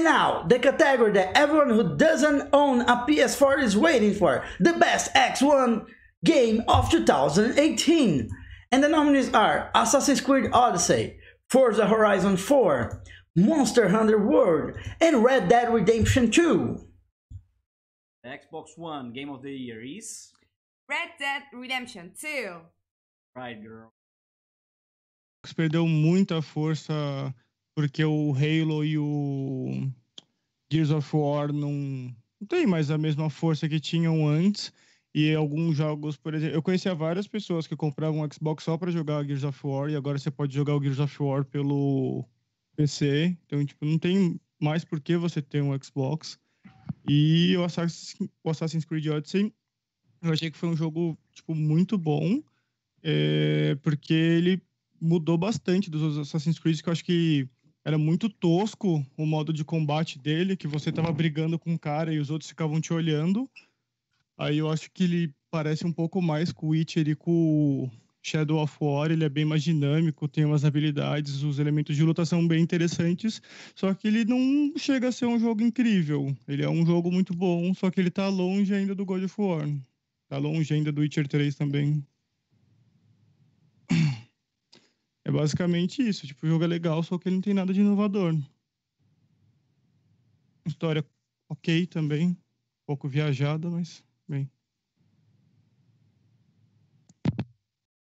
And now, the category that everyone who doesn't own a PS4 is waiting for, the best X1 game of 2018. And the nominees are Assassin's Creed Odyssey, Forza Horizon 4, Monster Hunter World, and Red Dead Redemption 2. The Xbox One Game of the Year is Red Dead Redemption 2. Right, girl. Perdeu muita força porque o Halo e o Gears of War não, não tem mais a mesma força que tinham antes. E alguns jogos, por exemplo, eu conhecia várias pessoas que compravam um Xbox só para jogar Gears of War e agora você pode jogar o Gears of War pelo PC. Então, tipo, não tem mais por que você ter um Xbox. E o Assassin's, o Assassin's Creed Odyssey, eu achei que foi um jogo, tipo, muito bom, é, porque ele mudou bastante dos Assassin's Creed, que eu acho que era muito tosco o modo de combate dele, que você tava brigando com um cara e os outros ficavam te olhando. Aí eu acho que ele parece um pouco mais com o Witcher e com o Shadow of War, ele é bem mais dinâmico, tem umas habilidades, os elementos de luta são bem interessantes, só que ele não chega a ser um jogo incrível. Ele é um jogo muito bom, só que ele tá longe ainda do God of War. Tá longe ainda do Witcher 3 também. É basicamente isso. Tipo, o jogo é legal, só que ele não tem nada de inovador. História ok também. Um pouco viajada, mas bem.